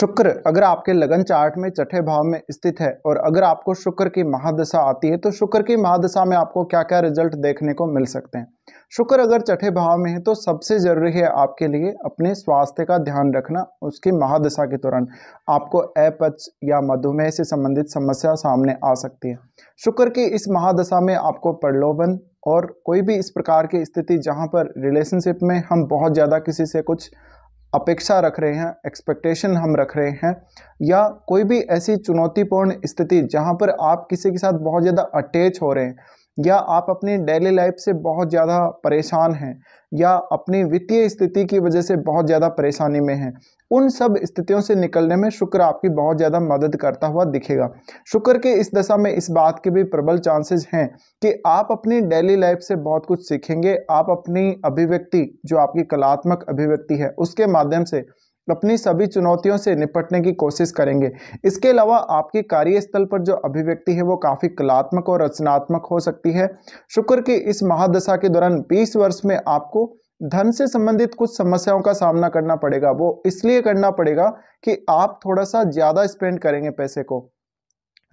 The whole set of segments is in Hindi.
शुक्र अगर आपके लगन चार्ट में छठे भाव में स्थित है और अगर आपको शुक्र की महादशा आती है तो शुक्र की महादशा में आपको क्या क्या रिजल्ट देखने को मिल सकते हैं शुक्र अगर छठे भाव में है तो सबसे ज़रूरी है आपके लिए अपने स्वास्थ्य का ध्यान रखना उसकी महादशा के दौरान आपको अपच या मधुमेह से संबंधित समस्या सामने आ सकती है शुक्र की इस महादशा में आपको प्रलोभन और कोई भी इस प्रकार की स्थिति जहाँ पर रिलेशनशिप में हम बहुत ज़्यादा किसी से कुछ अपेक्षा रख रहे हैं एक्सपेक्टेशन हम रख रहे हैं या कोई भी ऐसी चुनौतीपूर्ण स्थिति जहाँ पर आप किसी के साथ बहुत ज़्यादा अटैच हो रहे हैं या आप अपने डेली लाइफ से बहुत ज़्यादा परेशान हैं या अपनी वित्तीय स्थिति की वजह से बहुत ज़्यादा परेशानी में हैं उन सब स्थितियों से निकलने में शुक्र आपकी बहुत ज़्यादा मदद करता हुआ दिखेगा शुक्र के इस दशा में इस बात के भी प्रबल चांसेस हैं कि आप अपनी डेली लाइफ से बहुत कुछ सीखेंगे आप अपनी अभिव्यक्ति जो आपकी कलात्मक अभिव्यक्ति है उसके माध्यम से अपनी सभी चुनौतियों से निपटने की कोशिश करेंगे इसके अलावा आपके कार्यस्थल पर जो अभिव्यक्ति है वो काफ़ी कलात्मक और रचनात्मक हो सकती है शुक्र की इस महादशा के दौरान 20 वर्ष में आपको धन से संबंधित कुछ समस्याओं का सामना करना पड़ेगा वो इसलिए करना पड़ेगा कि आप थोड़ा सा ज़्यादा स्पेंड करेंगे पैसे को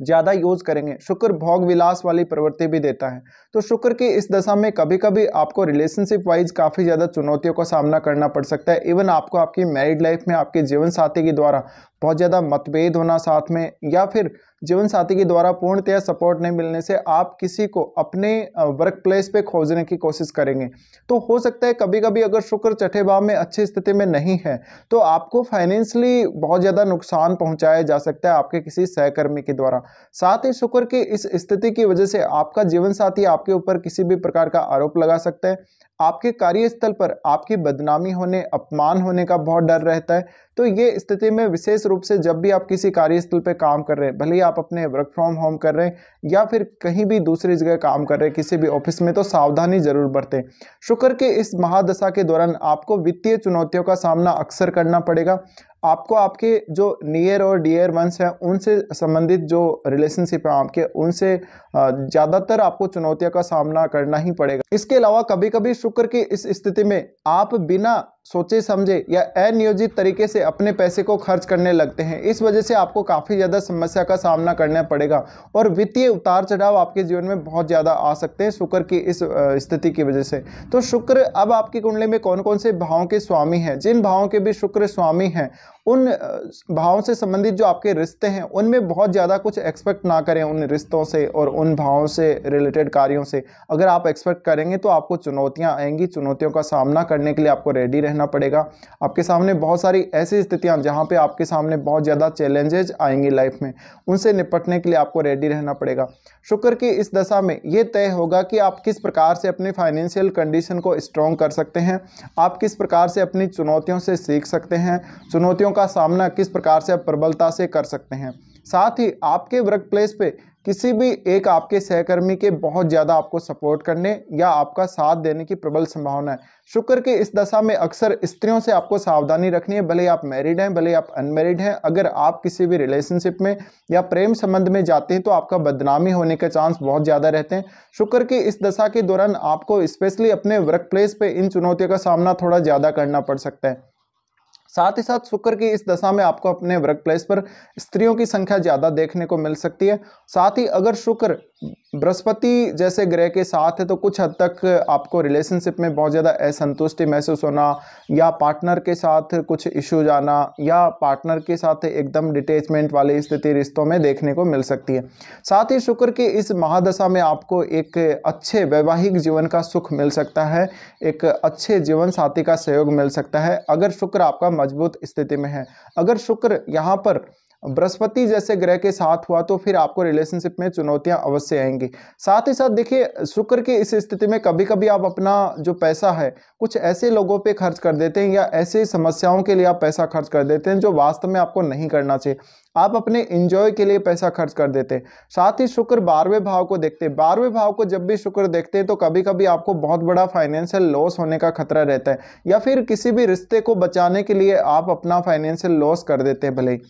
ज़्यादा यूज़ करेंगे शुक्र भोग विलास वाली प्रवृत्ति भी देता है तो शुक्र की इस दशा में कभी कभी आपको रिलेशनशिप वाइज काफ़ी ज़्यादा चुनौतियों का सामना करना पड़ सकता है इवन आपको आपकी मैरिड लाइफ में आपके जीवन साथी के द्वारा बहुत ज़्यादा मतभेद होना साथ में या फिर जीवन साथी के द्वारा पूर्णतया सपोर्ट नहीं मिलने से आप किसी को अपने वर्क प्लेस पर खोजने की कोशिश करेंगे तो हो सकता है कभी कभी अगर शुक्र छठे भाव में अच्छी स्थिति में नहीं है तो आपको फाइनेंशली बहुत ज़्यादा नुकसान पहुँचाया जा सकता है आपके किसी सहकर्मी के द्वारा साथ ही शुक्र की इस स्थिति की वजह से आपका जीवन साथी आपके ऊपर किसी भी प्रकार का आरोप लगा सकता है आपके कार्यस्थल पर आपकी बदनामी होने अपमान होने का बहुत डर रहता है तो ये स्थिति में विशेष रूप से जब भी आप किसी कार्यस्थल पर काम कर रहे हैं भले ही आप अपने वर्क फ्रॉम होम कर रहे हैं या फिर कहीं भी दूसरी जगह काम कर रहे हैं किसी भी ऑफिस में तो सावधानी जरूर बरतें शुक्र के इस महादशा के दौरान आपको वित्तीय चुनौतियों का सामना अक्सर करना पड़ेगा आपको आपके जो नियर और डियर वंस हैं उनसे संबंधित जो रिलेशनशिप हैं आपके उनसे ज़्यादातर आपको चुनौतियों का सामना करना ही पड़ेगा इसके अलावा कभी कभी शुक्र की इस स्थिति में आप बिना सोचे समझे या अनियोजित तरीके से अपने पैसे को खर्च करने लगते हैं इस वजह से आपको काफ़ी ज़्यादा समस्या का सामना करना पड़ेगा और वित्तीय उतार चढ़ाव आपके जीवन में बहुत ज़्यादा आ सकते हैं शुक्र की इस स्थिति की वजह से तो शुक्र अब आपकी कुंडली में कौन कौन से भावों के स्वामी हैं जिन भावों के भी शुक्र स्वामी हैं उन भावों से संबंधित जो आपके रिश्ते हैं उनमें बहुत ज़्यादा कुछ एक्सपेक्ट ना करें उन रिश्तों से और उन भावों से रिलेटेड कार्यों से अगर आप एक्सपेक्ट करेंगे तो आपको चुनौतियाँ आएंगी चुनौतियों का सामना करने के लिए आपको रेडी रहना पड़ेगा आपके सामने बहुत सारी ऐसी स्थितियाँ जहाँ पर आपके सामने बहुत ज़्यादा चैलेंजेज आएंगी लाइफ में उनसे निपटने के लिए आपको रेडी रहना पड़ेगा शुक्र की इस दशा में ये तय होगा कि आप किस प्रकार से अपनी फाइनेंशियल कंडीशन को स्ट्रॉन्ग कर सकते हैं आप किस प्रकार से अपनी चुनौतियों से सीख सकते हैं चुनौतियों का सामना किस प्रकार से आप प्रबलता से कर सकते हैं साथ ही आपके वर्क प्लेस पे किसी भी एक आपके सहकर्मी के बहुत ज़्यादा आपको सपोर्ट करने या आपका साथ देने की प्रबल संभावना है शुक्र की इस दशा में अक्सर स्त्रियों से आपको सावधानी रखनी है भले आप मैरिड हैं भले आप अनमेरिड हैं अगर आप किसी भी रिलेशनशिप में या प्रेम संबंध में जाते हैं तो आपका बदनामी होने के चांस बहुत ज़्यादा रहते हैं शुक्र की इस दशा के दौरान आपको स्पेशली अपने वर्क प्लेस पर इन चुनौतियों का सामना थोड़ा ज़्यादा करना पड़ सकता है साथ ही साथ शुक्र की इस दशा में आपको अपने वर्क प्लेस पर स्त्रियों की संख्या ज़्यादा देखने को मिल सकती है साथ ही अगर शुक्र बृहस्पति जैसे ग्रह के साथ है तो कुछ हद तक आपको रिलेशनशिप में बहुत ज़्यादा असंतुष्टि महसूस होना या पार्टनर के साथ कुछ इशू जाना या पार्टनर के साथ एकदम डिटेचमेंट वाली स्थिति रिश्तों में देखने को मिल सकती है साथ ही शुक्र की इस महादशा में आपको एक अच्छे वैवाहिक जीवन का सुख मिल सकता है एक अच्छे जीवन साथी का सहयोग मिल सकता है अगर शुक्र आपका मजबूत स्थिति में है अगर शुक्र यहाँ पर बृहस्पति जैसे ग्रह के साथ हुआ तो फिर आपको रिलेशनशिप में चुनौतियां अवश्य आएंगी साथ ही साथ देखिए शुक्र की इस स्थिति में कभी कभी आप अपना जो पैसा है कुछ ऐसे लोगों पे खर्च कर देते हैं या ऐसे समस्याओं के लिए आप पैसा खर्च कर देते हैं जो वास्तव में आपको नहीं करना चाहिए आप अपने इंजॉय के लिए पैसा खर्च कर देते हैं साथ ही शुक्र बारहवें भाव को देखते हैं बारहवें भाव को जब भी शुक्र देखते हैं तो कभी कभी आपको बहुत बड़ा फाइनेंशियल लॉस होने का खतरा रहता है या फिर किसी भी रिश्ते को बचाने के लिए आप अपना फाइनेंशियल लॉस कर देते हैं भले ही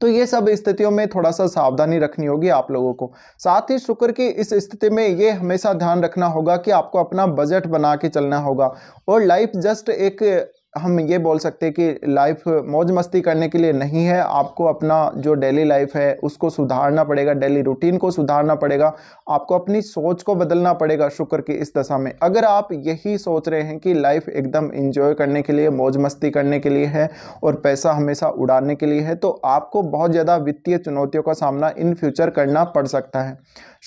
तो ये सब स्थितियों में थोड़ा सा सावधानी रखनी होगी आप लोगों को साथ ही शुक्र की इस स्थिति में ये हमेशा ध्यान रखना होगा कि आपको अपना बजट बना के चलना होगा और लाइफ जस्ट एक हम ये बोल सकते हैं कि लाइफ मौज मस्ती करने के लिए नहीं है आपको अपना जो डेली लाइफ है उसको सुधारना पड़ेगा डेली रूटीन को सुधारना पड़ेगा आपको अपनी सोच को बदलना पड़ेगा शुक्र की इस दशा में अगर आप यही सोच रहे हैं कि लाइफ एकदम इंजॉय करने के लिए मौज मस्ती करने के लिए है और पैसा हमेशा उड़ाने के लिए है तो आपको बहुत ज़्यादा वित्तीय चुनौतियों का सामना इन फ्यूचर करना पड़ सकता है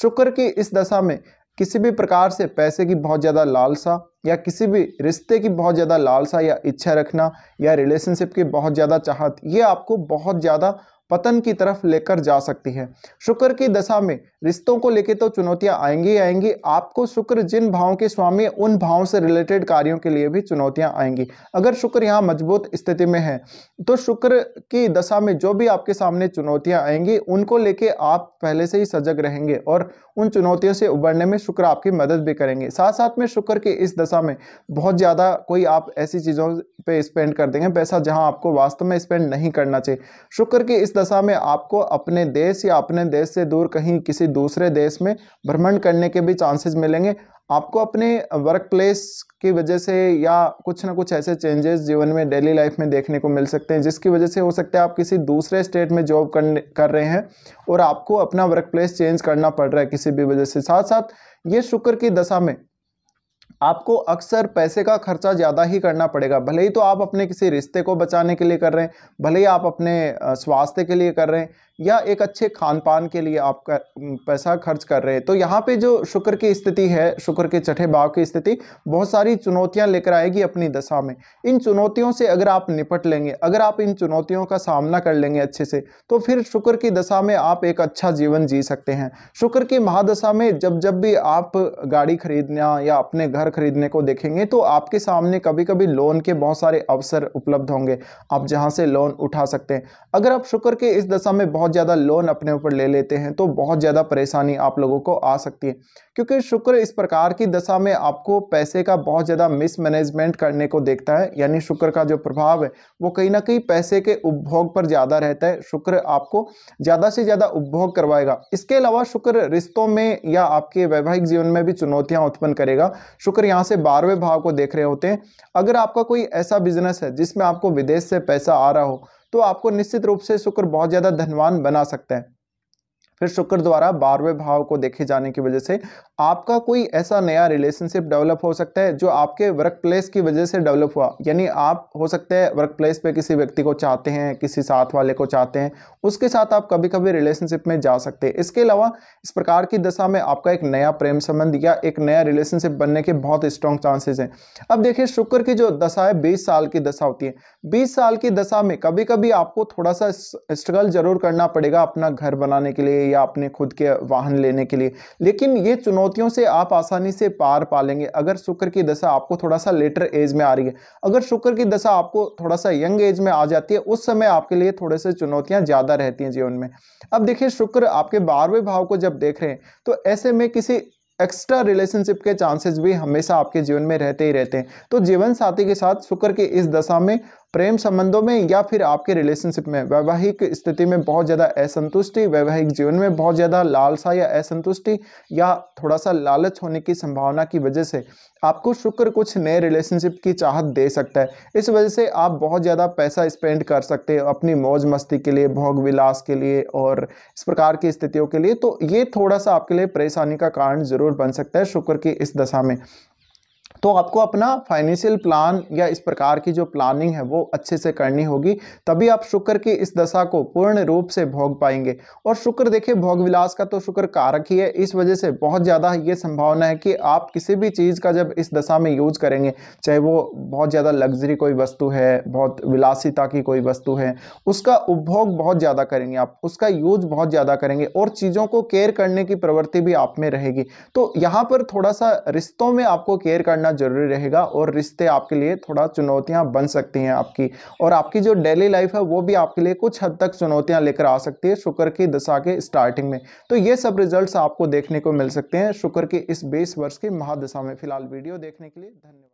शुक्र की इस दशा में किसी भी प्रकार से पैसे की बहुत ज़्यादा लालसा या किसी भी रिश्ते की बहुत ज़्यादा लालसा या इच्छा रखना या रिलेशनशिप की बहुत ज़्यादा चाहत ये आपको बहुत ज़्यादा पतन की तरफ लेकर जा सकती है शुक्र की दशा में रिश्तों को लेके तो चुनौतियां आएंगी आएंगी आपको शुक्र जिन भावों के स्वामी उन भावों से रिलेटेड कार्यों के लिए भी चुनौतियां आएंगी अगर शुक्र यहाँ मजबूत स्थिति में है तो शुक्र की दशा में जो भी आपके सामने चुनौतियां आएंगी उनको लेके आप पहले से ही सजग रहेंगे और उन चुनौतियों से उबरने में शुक्र आपकी मदद भी करेंगे साथ साथ में शुक्र की इस दशा में बहुत ज़्यादा कोई आप ऐसी चीज़ों पर स्पेंड कर देंगे पैसा जहाँ आपको वास्तव में स्पेंड नहीं करना चाहिए शुक्र की इस दशा में आपको अपने देश या अपने देश से दूर कहीं किसी किसी दूसरे देश में भ्रमण करने के भी चांसेस मिलेंगे आपको अपने वर्क प्लेस की वजह से या कुछ ना कुछ ऐसे चेंजेस जीवन में डेली लाइफ में देखने को मिल सकते हैं जिसकी वजह से हो सकता है आप किसी दूसरे स्टेट में जॉब करने कर रहे हैं और आपको अपना वर्क प्लेस चेंज करना पड़ रहा है किसी भी वजह से साथ साथ ये शुक्र की दशा में आपको अक्सर पैसे का खर्चा ज़्यादा ही करना पड़ेगा भले ही तो आप अपने किसी रिश्ते को बचाने के लिए कर रहे हैं भले ही आप अपने स्वास्थ्य के लिए कर रहे हैं या एक अच्छे खान पान के लिए आप पैसा खर्च कर रहे हैं तो यहाँ पे जो शुक्र की स्थिति है शुक्र के छठे भाव की स्थिति बहुत सारी चुनौतियाँ लेकर आएगी अपनी दशा में इन चुनौतियों से अगर आप निपट लेंगे अगर आप इन चुनौतियों का सामना कर लेंगे अच्छे से तो फिर शुक्र की दशा में आप एक अच्छा जीवन जी सकते हैं शुक्र की महादशा में जब जब भी आप गाड़ी खरीदना या अपने घर खरीदने को देखेंगे तो आपके सामने कभी कभी लोन के बहुत सारे अवसर उपलब्ध होंगे आप जहाँ से लोन उठा सकते हैं अगर आप शुक्र के इस दशा में बहुत बहुत ज़्यादा लोन अपने ऊपर ले लेते हैं तो बहुत ज़्यादा परेशानी आप लोगों को आ सकती है क्योंकि शुक्र इस प्रकार की दशा में आपको पैसे का बहुत ज़्यादा मिसमैनेजमेंट करने को देखता है यानी शुक्र का जो प्रभाव है वो कहीं ना कहीं पैसे के उपभोग पर ज़्यादा रहता है शुक्र आपको ज़्यादा से ज़्यादा उपभोग करवाएगा इसके अलावा शुक्र रिश्तों में या आपके वैवाहिक जीवन में भी चुनौतियाँ उत्पन्न करेगा शुक्र यहाँ से बारहवें भाव को देख रहे होते हैं अगर आपका कोई ऐसा बिजनेस है जिसमें आपको विदेश से पैसा आ रहा हो तो आपको निश्चित रूप से शुक्र बहुत ज़्यादा धनवान बना सकते हैं फिर शुक्र द्वारा बारहवें भाव को देखे जाने की वजह से आपका कोई ऐसा नया रिलेशनशिप डेवलप हो सकता है जो आपके वर्क प्लेस की वजह से डेवलप हुआ यानी आप हो सकते हैं वर्क प्लेस पर किसी व्यक्ति को चाहते हैं किसी साथ वाले को चाहते हैं उसके साथ आप कभी कभी रिलेशनशिप में जा सकते हैं इसके अलावा इस प्रकार की दशा में आपका एक नया प्रेम संबंध या एक नया रिलेशनशिप बनने के बहुत स्ट्रॉन्ग चांसेस हैं अब देखिए शुक्र की जो दशा है बीस साल की दशा होती है बीस साल की दशा में कभी कभी आपको थोड़ा सा स्ट्रगल जरूर करना पड़ेगा अपना घर बनाने के लिए या अपने खुद के वाहन लेने के लिए लेकिन ये चुनौतियों से आप आसानी से पार पा लेंगे अगर शुक्र की दशा आपको थोड़ा सा लेटर एज में आ रही है अगर शुक्र की दशा आपको थोड़ा सा यंग एज में आ जाती है उस समय आपके लिए थोड़े से चुनौतियां ज़्यादा रहती हैं जीवन में अब देखिए शुक्र आपके बारहवें भाव को जब देख रहे हैं तो ऐसे में किसी एक्स्ट्रा रिलेशनशिप के चांसेस भी हमेशा आपके जीवन में रहते ही रहते हैं तो जीवन साथी के साथ शुक्र की इस दशा में प्रेम संबंधों में या फिर आपके रिलेशनशिप में वैवाहिक स्थिति में बहुत ज़्यादा असंतुष्टि वैवाहिक जीवन में बहुत ज़्यादा लालसा या असंतुष्टि या थोड़ा सा लालच होने की संभावना की वजह से आपको शुक्र कुछ नए रिलेशनशिप की चाहत दे सकता है इस वजह से आप बहुत ज़्यादा पैसा स्पेंड कर सकते हैं अपनी मौज मस्ती के लिए भोग विलास के लिए और इस प्रकार की स्थितियों के लिए तो ये थोड़ा सा आपके लिए परेशानी का कारण ज़रूर बन सकता है शुक्र की इस दशा में तो आपको अपना फाइनेंशियल प्लान या इस प्रकार की जो प्लानिंग है वो अच्छे से करनी होगी तभी आप शुक्र की इस दशा को पूर्ण रूप से भोग पाएंगे और शुक्र देखिए भोग विलास का तो शुक्र कारक ही है इस वजह से बहुत ज़्यादा ये संभावना है कि आप किसी भी चीज़ का जब इस दशा में यूज करेंगे चाहे वो बहुत ज़्यादा लग्जरी कोई वस्तु है बहुत विलासिता की कोई वस्तु है उसका उपभोग बहुत ज़्यादा करेंगे आप उसका यूज बहुत ज़्यादा करेंगे और चीज़ों को केयर करने की प्रवृत्ति भी आप में रहेगी तो यहाँ पर थोड़ा सा रिश्तों में आपको केयर करना रहना जरूरी रहेगा और रिश्ते आपके लिए थोड़ा चुनौतियां बन सकती हैं आपकी और आपकी जो डेली लाइफ है वो भी आपके लिए कुछ हद तक चुनौतियां लेकर आ सकती है शुक्र की दशा के स्टार्टिंग में तो ये सब रिजल्ट आपको देखने को मिल सकते हैं शुक्र के इस बेस वर्ष की महादशा में फिलहाल वीडियो देखने के लिए धन्यवाद